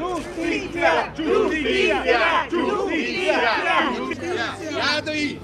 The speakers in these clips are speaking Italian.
Giustizia! Giustizia! Giustizia! Giustizia! Ladri!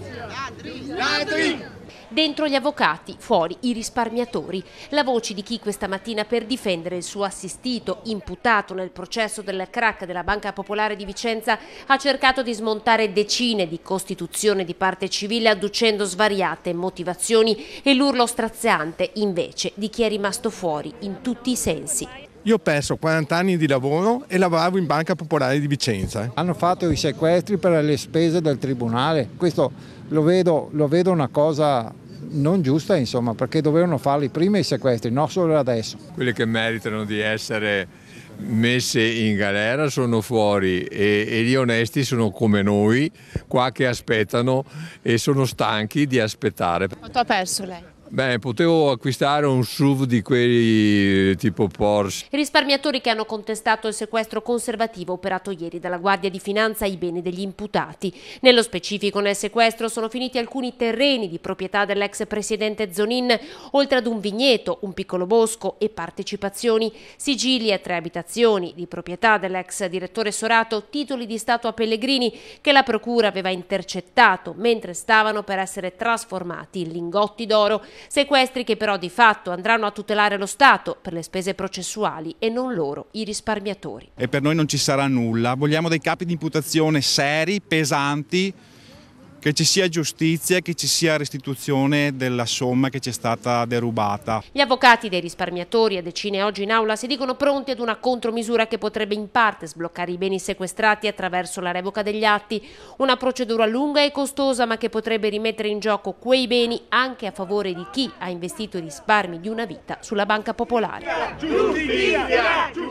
Ladri! Dentro gli avvocati, fuori i risparmiatori. La voce di chi questa mattina per difendere il suo assistito, imputato nel processo del crack della Banca Popolare di Vicenza, ha cercato di smontare decine di costituzioni di parte civile adducendo svariate motivazioni e l'urlo straziante invece di chi è rimasto fuori in tutti i sensi. Io ho perso 40 anni di lavoro e lavoravo in Banca Popolare di Vicenza. Hanno fatto i sequestri per le spese del tribunale. Questo lo vedo, lo vedo una cosa non giusta, insomma, perché dovevano farli prima i sequestri, non solo adesso. Quelli che meritano di essere messe in galera sono fuori e, e, gli onesti sono come noi, qua che aspettano e sono stanchi di aspettare. Quanto ha perso lei? Beh, potevo acquistare un SUV di quelli eh, tipo Porsche. I risparmiatori che hanno contestato il sequestro conservativo operato ieri dalla Guardia di Finanza ai beni degli imputati. Nello specifico nel sequestro sono finiti alcuni terreni di proprietà dell'ex presidente Zonin, oltre ad un vigneto, un piccolo bosco e partecipazioni, sigilli a tre abitazioni di proprietà dell'ex direttore Sorato, titoli di Stato a Pellegrini che la procura aveva intercettato mentre stavano per essere trasformati in lingotti d'oro Sequestri che però di fatto andranno a tutelare lo Stato per le spese processuali e non loro, i risparmiatori. E per noi non ci sarà nulla, vogliamo dei capi di imputazione seri, pesanti, che ci sia giustizia, che ci sia restituzione della somma che ci è stata derubata. Gli avvocati dei risparmiatori a decine oggi in aula si dicono pronti ad una contromisura che potrebbe in parte sbloccare i beni sequestrati attraverso la revoca degli atti, una procedura lunga e costosa ma che potrebbe rimettere in gioco quei beni anche a favore di chi ha investito i risparmi di una vita sulla banca popolare. Giustizia! Giustizia!